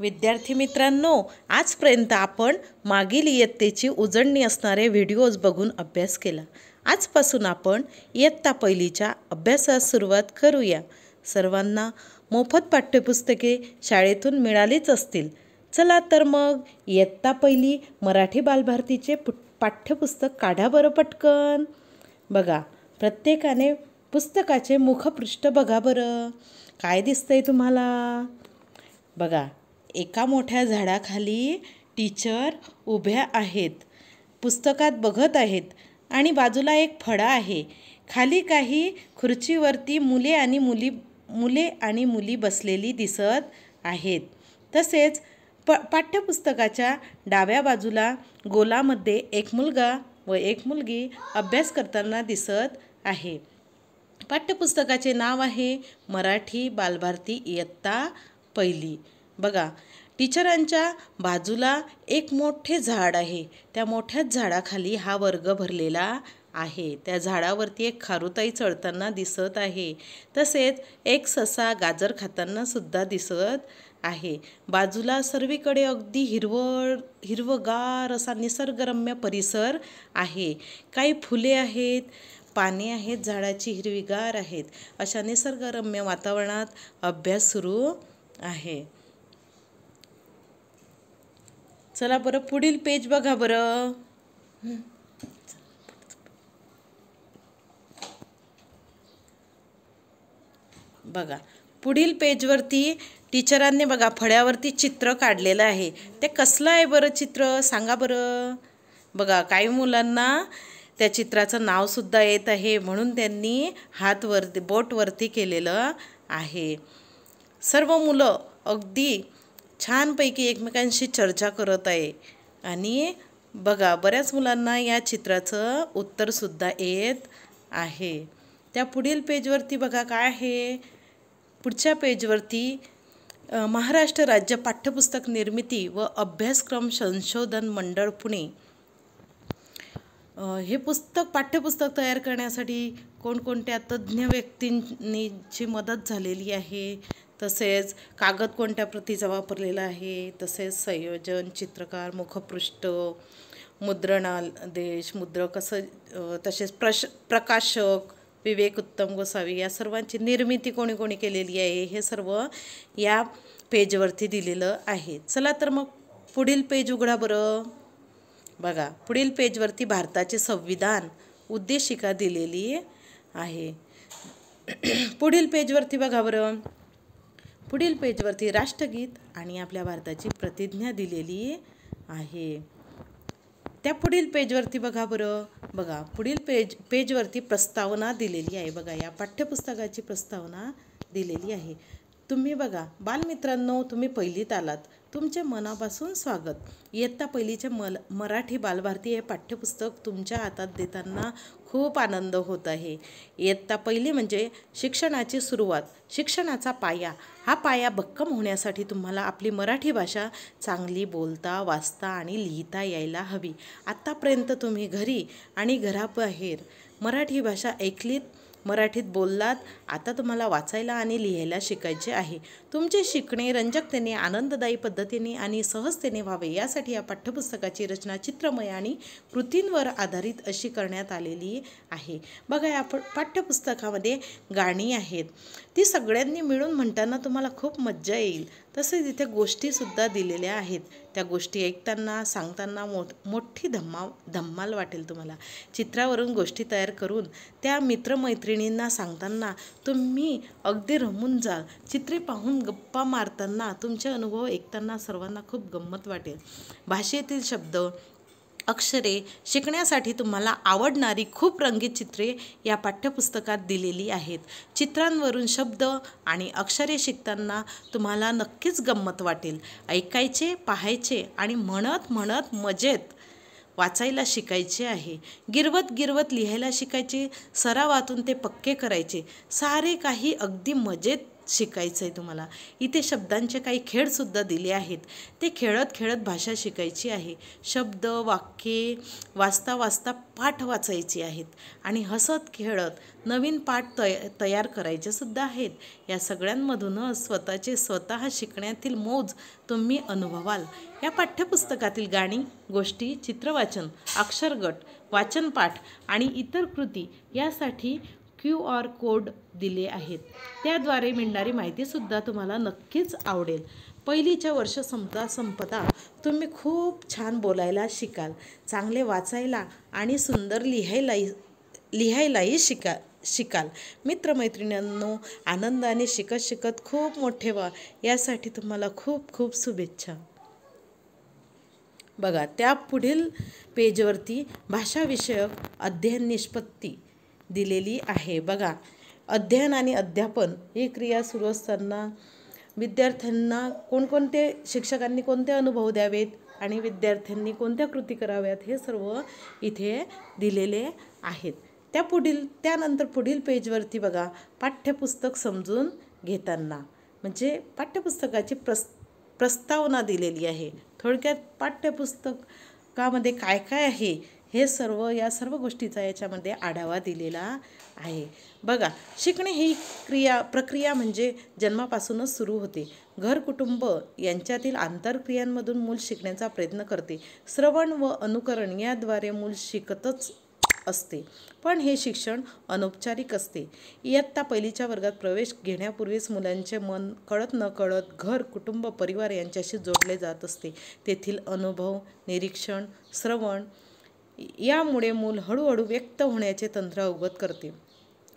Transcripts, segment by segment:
विद्यार्थी मित्रांनो आजपर्यंत आपण मागील इयत्तेची उजळणी असणारे व्हिडिओज बघून अभ्यास केला आजपासून आपण इयत्ता पहिलीच्या अभ्यासास सुरुवात करूया सर्वांना मोफत पाठ्यपुस्तके शाळेतून मिळालीच असतील चला तर मग इयत्ता पहिली मराठी बालभारतीचे पु पाठ्यपुस्तक काढा बरं पटकन बघा प्रत्येकाने पुस्तकाचे मुखपृष्ठ बघा बरं काय दिसतंय तुम्हाला बघा एका मोठ्या झाडाखाली टीचर उभ्या आहेत पुस्तकात बघत आहेत आणि बाजूला एक फळा आहे खाली काही खुर्चीवरती मुले आणि मुली मुले आणि मुली बसलेली दिसत आहेत तसेच प पाठ्यपुस्तकाच्या डाव्या बाजूला गोलामध्ये एक मुलगा व एक मुलगी अभ्यास करताना दिसत आहे पाठ्यपुस्तकाचे नाव आहे मराठी बालभारती इयत्ता पहिली बघा टीचरांच्या बाजूला एक मोठे झाड आहे त्या मोठ्याच झाडाखाली हा वर्ग भरलेला आहे त्या झाडावरती एक खारुताई चढताना दिसत आहे तसेच एक ससा गाजर खाताना सुद्धा दिसत आहे बाजूला सर्वीकडे अगदी हिरवळ हिरवगार असा निसर्गरम्य परिसर आहे काही फुले आहेत पाने आहेत झाडाची हिरवीगार आहेत अशा निसर्गरम्य वातावरणात अभ्यास सुरू आहे चला बरं पुढील पेज बघा बरं बघा पुढील पेजवरती टीचरांनी बघा फळ्यावरती चित्र काढलेलं आहे ते कसलं आहे बरं चित्र सांगा बरं बघा काही मुलांना त्या चित्राचं नावसुद्धा येत आहे म्हणून त्यांनी हातवरती बोटवरती केलेलं आहे सर्व मुलं अगदी छानपैकी एकमेकांशी चर्चा करत आहे आणि बघा बऱ्याच मुलांना या चित्राचं उत्तरसुद्धा येत आहे त्या पुढील पेजवरती बघा काय आहे पुढच्या पेजवरती महाराष्ट्र राज्य पाठ्यपुस्तक निर्मिती व अभ्यासक्रम संशोधन मंडळ पुणे हे पुस्तक पाठ्यपुस्तक तयार करण्यासाठी कोणकोणत्या तज्ज्ञ व्यक्तींची मदत झालेली आहे तसेच कागद कोणत्या प्रतीचा वापरलेला आहे तसेच संयोजन चित्रकार मुखपृष्ठ मुद्रणाल देश मुद्र कसं तसेच प्रश प्रकाशक विवेक उत्तम गोसावी या सर्वांची निर्मिती कोणी कोणी केलेली आहे हे सर्व या पेजवरती दिलेलं आहे चला तर मग पुढील पेज उघडा बरं बघा पुढील पेजवरती भारताचे संविधान उद्देशिका दिलेली आहे पुढील पेजवरती बघा बरं पुढील पेजवरती राष्ट्रगीत आणि आपल्या भारताची प्रतिज्ञा दिलेली आहे त्या पुढील पेजवरती बघा बरं बघा पुढील पेज पेजवरती प्रस्तावना दिलेली आहे बघा या पाठ्यपुस्तकाची प्रस्तावना दिलेली आहे तुम्ही बघा बालमित्रांनो तुम्ही पहिलीत आलात तुमचे मनापासून स्वागत इयत्ता पहिलीचे मल मराठी बालभारती हे पाठ्यपुस्तक तुमच्या हातात देताना खूप आनंद होत आहे इयत्ता पहिली म्हणजे शिक्षणाची सुरुवात शिक्षणाचा पाया हा पाया भक्कम होण्यासाठी तुम्हाला आपली मराठी भाषा चांगली बोलता वाचता आणि लिहिता यायला हवी आत्तापर्यंत तुम्ही घरी आणि घराबाहेर मराठी भाषा ऐकलीत मराठीत बोललात आता तुम्हाला वाचायला आणि लिहायला शिकायचे आहे तुमचे शिकणे रंजकतेने आनंददायी पद्धतीने आणि सहजतेने व्हावे यासाठी या पाठ्यपुस्तकाची रचना चित्रमय आणि कृतींवर आधारित अशी करण्यात आलेली आहे बघा या पाठ्यपुस्तकामध्ये गाणी आहेत ती सगळ्यांनी मिळून म्हणताना तुम्हाला खूप मज्जा येईल तसेच इथे गोष्टीसुद्धा दिलेल्या आहेत त्या गोष्टी ऐकताना सांगताना मोठ मोठी धम्मा धम्माल वाटेल तुम्हाला चित्रावरून गोष्टी तयार करून त्या मित्रमैत्रिणींना सांगताना तुम्ही अगदी रमून जाल चित्रे पाहून गप्पा मारताना तुमचे अनुभव ऐकताना सर्वांना खूप गंमत वाटेल भाषेतील शब्द अक्षरे शिकण्यासाठी तुम्हाला आवडणारी खूप रंगीत चित्रे या पाठ्यपुस्तकात दिलेली आहेत चित्रांवरून शब्द आणि अक्षरे शिकताना तुम्हाला नक्कीच गंमत वाटेल ऐकायचे पाहायचे आणि म्हणत म्हणत मजेत वाचायला शिकायचे आहे गिरवत गिरवत लिहायला शिकायचे सरावातून ते पक्के करायचे सारे काही अगदी मजेत शिकायचं आहे तुम्हाला इथे शब्दांचे काही खेळसुद्धा दिले आहेत ते खेळत खेळत भाषा शिकायची आहे शब्द वाक्ये वाचता वाचता पाठ वाचायची आहेत आणि हसत खेळत नवीन पाठ तय तयार करायचेसुद्धा आहेत या सगळ्यांमधूनच स्वतःचे स्वतः शिकण्यातील मोज तुम्ही अनुभवाल या पाठ्यपुस्तकातील गाणी गोष्टी चित्रवाचन अक्षरगट वाचनपाठ आणि इतर कृती यासाठी क्यू आर कोड दिले आहेत त्याद्वारे मिळणारी माहितीसुद्धा तुम्हाला नक्कीच आवडेल पहिलीच्या वर्ष संपता संपता तुम्ही खूप छान बोलायला शिकाल चांगले वाचायला आणि सुंदर लिहायलाही लिहायलाही शिका शिकाल मित्रमैत्रिणींनो आनंदाने शिकत शिकत खूप मोठे व्हा यासाठी तुम्हाला खूप खूप शुभेच्छा बघा त्या पुढील पेजवरती भाषाविषयक अध्ययन निष्पत्ती दिलेली आहे बघा अध्ययन आणि अध्यापन ही क्रिया सुरू असताना विद्यार्थ्यांना कोणकोणते शिक्षकांनी कोणते अनुभव द्यावेत आणि विद्यार्थ्यांनी कोणत्या कृती कराव्यात हे सर्व इथे दिलेले आहेत त्या पुढील त्यानंतर पुढील पेजवरती बघा पाठ्यपुस्तक समजून घेताना म्हणजे पाठ्यपुस्तकाची प्रस् प्रस्तावना दिलेली आहे थोडक्यात पाठ्यपुस्तकामध्ये काय काय आहे हे सर्व या सर्व गोष्टीचा याच्यामध्ये आढावा दिलेला आहे बघा शिकणे ही क्रिया प्रक्रिया म्हणजे जन्मापासूनच सुरू होते घर कुटुंब यांच्यातील आंतरक्रियांमधून मूल शिकण्याचा प्रयत्न करते श्रवण व अनुकरण याद्वारे मूल शिकतच असते पण हे शिक्षण अनौपचारिक असते इयत्ता पहिलीच्या वर्गात प्रवेश घेण्यापूर्वीच मुलांचे मन कळत न कळत घर कुटुंब परिवार यांच्याशी जोडले जात असते तेथील अनुभव निरीक्षण श्रवण यामुळे मूल हळूहळू व्यक्त होण्याचे तंत्र अवगत करते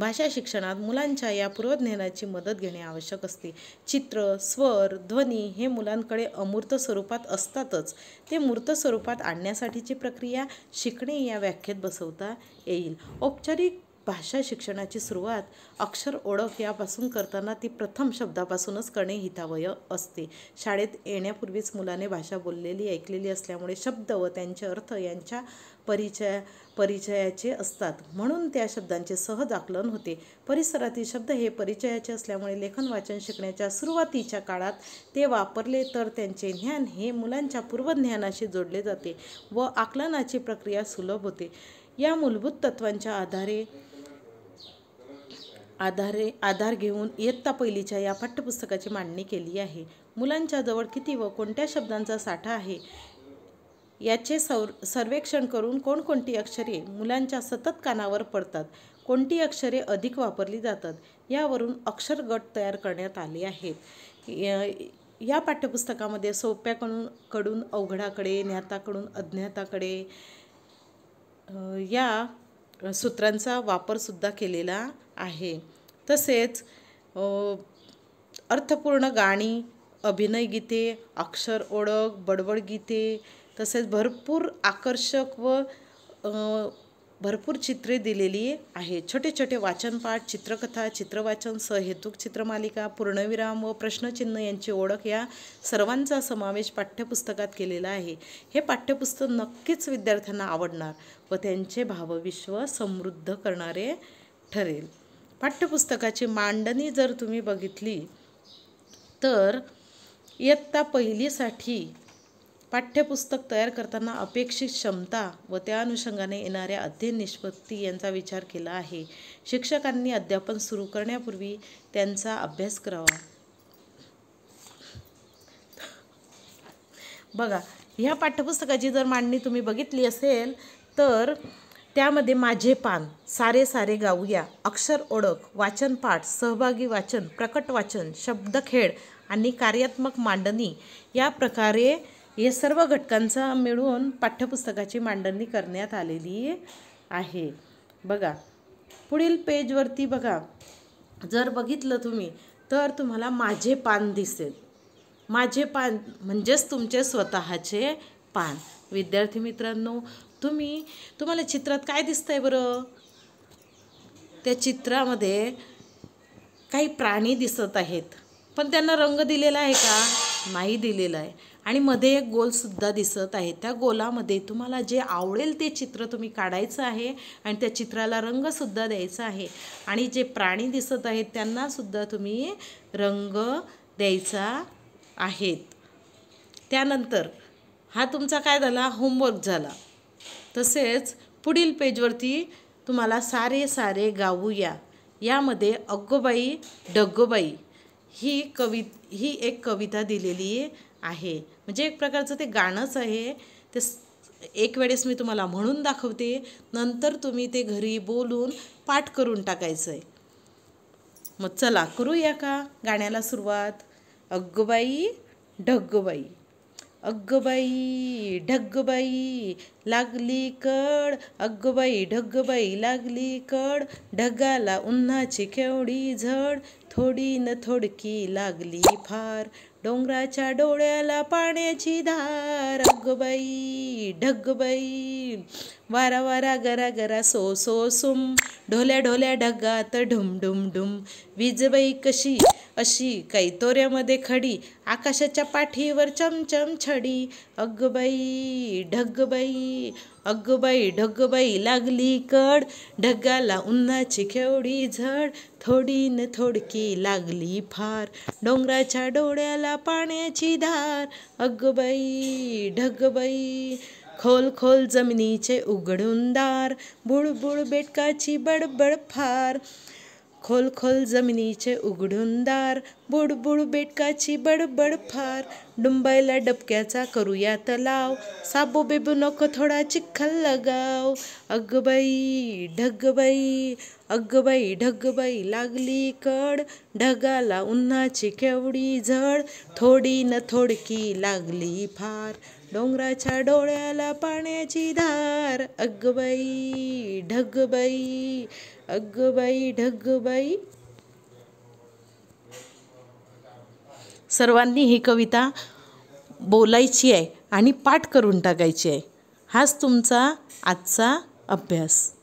भाषा शिक्षणात मुलांच्या या पूर्वज्ञानाची मदत घेणे आवश्यक असते चित्र स्वर ध्वनी हे मुलांकडे अमूर्त स्वरूपात असतातच ते मूर्त स्वरूपात आणण्यासाठीची प्रक्रिया शिकणे या व्याख्येत बसवता येईल औपचारिक भाषा शिक्षणाची सुरुवात अक्षर ओळख यापासून करताना ती प्रथम शब्दापासूनच करणे हितावय असते शाळेत येण्यापूर्वीच मुलाने भाषा बोललेली ऐकलेली असल्यामुळे शब्द व त्यांचे अर्थ यांच्या परिचया परिचयाचे असतात म्हणून त्या शब्दांचे सहज आकलन होते परिसरातील शब्द हे परिचयाचे असल्यामुळे लेखन वाचन शिकण्याच्या सुरुवातीच्या काळात ते वापरले तर त्यांचे ज्ञान हे मुलांच्या पूर्वज्ञानाशी जोडले जाते व आकलनाची प्रक्रिया सुलभ होते या मूलभूत तत्वांच्या आधारे आधारे आधार घेऊन इयत्ता पहिलीच्या या पाठ्यपुस्तकाची मांडणी केली आहे मुलांच्या जवळ किती व कोणत्या शब्दांचा साठा आहे याचे सौ सर्वेक्षण करून कोणकोणती अक्षरे मुलांच्या सतत कानावर पडतात कोणती अक्षरे अधिक वापरली जातात यावरून अक्षर गट तयार करण्यात आले आहेत या पाठ्यपुस्तकामध्ये सोप्याकडून कडून अवघडाकडे ज्ञाताकडून अज्ञाताकडे या सूत्रांचा वापरसुद्धा केलेला आहे तसेच अर्थपूर्ण गाणी अभिनय गीते अक्षर ओळख बडबड गीते तसेच भरपूर आकर्षक व भरपूर चित्रे दिलेली आहे छोटे छोटे वाचनपाठ चित्रकथा चित्रवाचन सहेतुक चित्रमालिका पूर्णविराम व प्रश्नचिन्ह यांची ओळख या सर्वांचा समावेश पाठ्यपुस्तकात केलेला आहे हे पाठ्यपुस्तक नक्कीच विद्यार्थ्यांना आवडणार व त्यांचे भावविश्व समृद्ध करणारे ठरेल पाठ्यपुस्तकाची मांडणी जर तुम्ही बघितली तर इयत्ता पहिलीसाठी पाठ्यपुस्तक तयार करताना अपेक्षित क्षमता व त्या अनुषंगाने येणाऱ्या अध्ययन निष्पत्ती यांचा विचार केला आहे शिक्षकांनी अध्यापन सुरू करण्यापूर्वी त्यांचा अभ्यास करावा बघा ह्या पाठ्यपुस्तकाची जर मांडणी तुम्ही बघितली असेल तर त्यामध्ये माझे पान सारे सारे गाऊया अक्षर ओळख वाचनपाठ सहभागी वाचन प्रकट वाचन शब्दखेळ आणि कार्यात्मक मांडणी या प्रकारे हे सर्व घटकांचा मिळून पाठ्यपुस्तकाची मांडणी करण्यात आलेली आहे बघा पुढील पेजवरती बघा जर बघितलं तुम्ही तर तुम्हाला माझे पान दिसेल माझे पान म्हणजेच तुमचे स्वतःचे पान विद्यार्थी मित्रांनो तुम्ही तुम्हाला चित्रात काय आहे बरं त्या चित्रामध्ये काही प्राणी दिसत आहेत पण त्यांना रंग दिलेला आहे का नाही दिलेला आहे आणि मध्ये एक गोलसुद्धा दिसत आहे त्या गोलामध्ये तुम्हाला जे आवडेल ते चित्र तुम्ही काढायचं आहे आणि त्या चित्राला रंगसुद्धा द्यायचा आहे आणि जे प्राणी दिसत आहेत त्यांनासुद्धा तुम्ही रंग द्यायचा आहेत त्यानंतर हा तुमचा काय झाला होमवर्क झाला तसेच पुढील पेजवरती तुम्हाला सारे सारे गाऊया यामध्ये अग्गोबाई डग्गोबाई ही कवि ही एक कविता दिलेली आहे म्हणजे एक प्रकारचं ते गाणंच आहे ते एक वेळेस मी तुम्हाला म्हणून दाखवते नंतर तुम्ही ते घरी बोलून पाठ करून टाकायचं आहे मग चला करूया का गाण्याला सुरुवात अग्गोबाई ढग्गोबाई अग्गबाई ढगबाई, लागली कड अग्गबाई ढगबाई लागली कड ढगाला उन्हाची केवढी झड थोडी न थोडकी लागली फार डोंगराच्या डोळ्याला पाण्याची धार अग्गबाई ढगबाई, वारा वारा गरा गरा सो सो सुम ढोल्या ढोल्या ढगात ढुम ढुम ढुम वीजबाई कशी अशी कैतोऱ्यामध्ये खडी आकाशाच्या पाठीवर चमचम छडी अग्गबाई ढगबाई अगबाई ढगबाई लागली कड ढगाला उन्हाची खेवडी झड थोडी न थोडकी लागली फार डोंगराच्या डोळ्याला पाण्याची धार अग्गबाई ढगबाई खोल खोल जमिनीचे उघडून दार बुडबुड बेटकाची बडबड फार खोल खोल जमिनीचे उघडून दार बुडबुड बेटकाची बडबड फार डुंबायला डबक्याचा करूया तलाव साबू बिबू नको थोडा चिखल लगाव अगबाई ढगबाई अगबाई ढगबाई लागली कड ढगाला उन्हाची केवडी झड थोडी न थोडकी लागली फार डोंगराच्या डोळ्याला पाण्याची धार अगबाई, ढगबाई अगबाई, ढगबाई सर्वांनी ही कविता बोलायची आहे आणि पाठ करून टाकायची आहे हाच तुमचा आजचा अभ्यास